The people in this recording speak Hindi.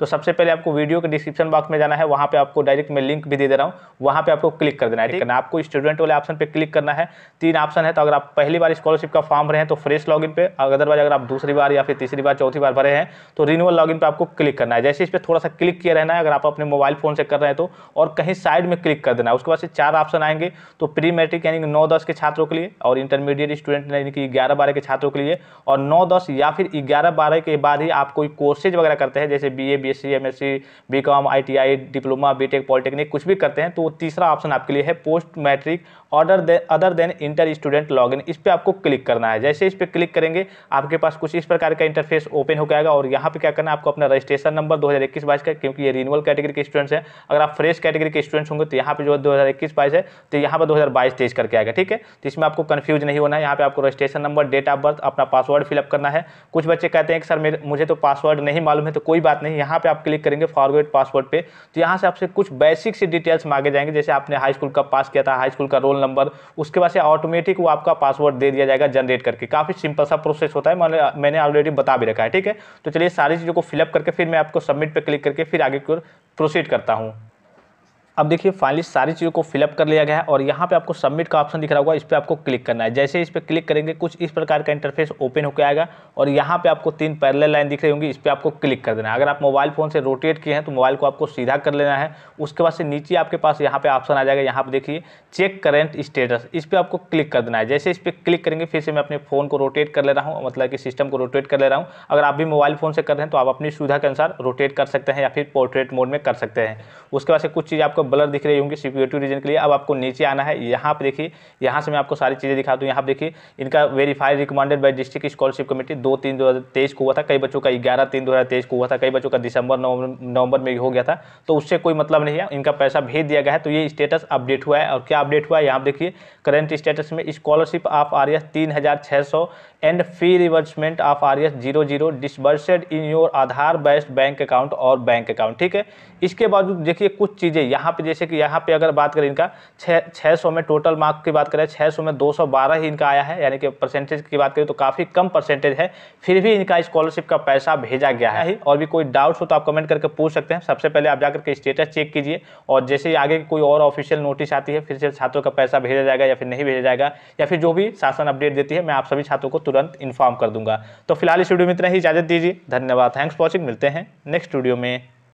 तो सबसे पहले आपको वीडियो के डिस्क्रिप्शन बॉक्स में जाना है वहाँ पर आपको डायरेक्ट मैं लिंक भी दे दे रहा हूँ वहाँ पर आपको क्लिक कर देना है ठीक है ना आपको स्टूडेंट वाले ऑप्शन पर क्लिक करना है तीन ऑप्शन है तो अगर आप पहली बार स्कॉलरशिप का फॉर्म भरे हैं तो फ्रेश लॉग इन पे अदरवाइज अगर आप दूसरी बार या फिर तीसरी बार चौथी बार भरे हैं तो रिन्यूअल लॉगिन इन आपको क्लिक करना है जैसे इस पर थोड़ा सा क्लिक किया रहना है अगर आप अपने मोबाइल फोन से कर रहे हैं तो और कहीं साइड में क्लिक कर देना है उसके बाद से चार ऑप्शन आएंगे तो प्री मैट्रिक यानी नौ दस के छात्रों के लिए और इंटरमीडिएट स्टूडेंट यानी कि ग्यारह बारह के छात्रों के लिए और नौ दस या फिर ग्यारह बारह के बाद ही आप कोई कोर्सेज वगैरह करते हैं जैसे B A B BPSC MSc BCom ITI diploma BTech polytechnic कुछ भी करते हैं तो तीसरा ऑप्शन आपके लिए है पोस्ट मैट्रिक ऑर्डर दे अदर देन इंटर स्टूडेंट इन इस पर आपको क्लिक करना है जैसे इस पर क्लिक करेंगे आपके पास कुछ इस प्रकार का इंटरफेस ओपन हो जाएगा और यहाँ पे क्या करना है आपको अपना रजिस्ट्रेशन नंबर दो हज़ार इक्कीस का क्योंकि ये रिन्यूअल कैटेगरी के स्टूडेंट्स हैं अगर आप फ्रेश कैटेगरी के स्टूडेंट्स होंगे तो यहाँ पे जो दो हज़ार इक्कीस है तो यहाँ पर दो हज़ार तेईस करके आएगा ठीक है तो इसमें आपको कन्फ्यूज नहीं होना है यहाँ पे आपको registration number date of birth अपना पासवर्ड फिलअप करना है कुछ बच्चे कहते हैं कि सर मेरे मुझे तो पासवर्ड नहीं मालूम है तो कोई बात नहीं यहाँ पे आप क्लिक करेंगे फॉरवर्ड पासवर्ड पे तो यहाँ से आपसे कुछ बेसिक सी डिटेल्स मांगे जाएंगे जैसे आपने हाई स्कूल कब पास किया था हाई स्कूल का रोल नंबर उसके बाद से ऑटोमेटिक वो आपका पासवर्ड दे दिया जाएगा जनरेट करके काफ़ी सिंपल सा प्रोसेस होता है मैंने मैंने ऑलरेडी बता भी रखा है ठीक है तो चलिए सारी चीज़ों को फिलअप करके फिर मैं आपको सबमिट पर क्लिक करके फिर आगे की ओर प्रोसीड करता हूँ अब देखिए फाइनली सारी चीज़ों को फिलअप कर लिया गया है और यहाँ पे आपको सबमिट का ऑप्शन दिख रहा होगा इस पर आपको क्लिक करना है जैसे इस पर क्लिक करेंगे कुछ इस प्रकार का इंटरफेस ओपन होकर आएगा और यहाँ पे आपको तीन पैरल लाइन दिख रही होंगी इस पर आपको क्लिक कर देना है अगर आप मोबाइल फ़ोन से रोटेट किए हैं तो मोबाइल को आपको सीधा कर लेना है उसके बाद से नीचे आपके पास यहाँ पर ऑप्शन आ जाएगा यहाँ पर देखिए चेक करेंट स्टेटस इस पर आपको क्लिक कर देना है जैसे इस पर क्लिक करेंगे फिर से मैं अपने फ़ोन को रोटेट कर ले रहा हूँ मतलब कि सिस्टम को रोटेट कर ले रहा हूँ अगर आप भी मोबाइल फ़ोन से कर रहे हैं तो आप अपनी सुविधा के अनुसार रोटेट कर सकते हैं या फिर पोर्ट्रेट मोड में कर सकते हैं उसके बाद से कुछ चीज़ आपको ब्लर दिख रही होंगी सिक्योरिटी रीजन के लिए अब आपको नीचे आना है यहाँ पर देखिए यहाँ से मैं आपको सारी चीज़ें दिखा दूँ यहाँ पर देखिए इनका verify recommended by district scholarship committee दो तीन दो को हुआ था कई बच्चों का ग्यारह तीन दो को हुआ था कई बच्चों का दिसंबर नवंबर में हो गया था तो उससे कोई मतलब नहीं है इनका पैसा भेज दिया गया है तो ये स्टेटस अपडेट हुआ है और क्या अपडेट हुआ है यहाँ देखिए करंट स्टेटस में स्कॉलरशिप ऑफ आर एस तीन हज़ार छः सौ and fee reimbursement of R S zero zero disbursed in your Aadhaar based bank account और बैंक अकाउंट ठीक है इसके बावजूद देखिए कुछ चीज़ें यहाँ पे जैसे कि यहाँ पे अगर बात करें इनका छः छः सौ में टोटल मार्क की बात करें छः सौ में दो सौ बारह ही इनका आया है यानी कि परसेंटेज की बात करें तो काफ़ी कम परसेंटेज है फिर भी इनका स्कॉलरशिप का पैसा भेजा गया है और भी कोई डाउट्स हो तो आप कमेंट करके पूछ सकते हैं सबसे पहले आप जाकर के स्टेटस चेक कीजिए और जैसे ही आगे कोई और ऑफिशियल नोटिस आती है फिर से छात्रों का पैसा भेजा जाएगा या फिर नहीं भेजा जाएगा या फिर जो भी शासन अपडेट देती है मैं आप सभी छात्रों को तुरंत इन्फॉर्म कर दूंगा तो फिलहाल इस वीडियो में इतना ही इजाजत दीजिए धन्यवाद थैंक्स फॉर वॉचिंग मिलते हैं नेक्स्ट वीडियो में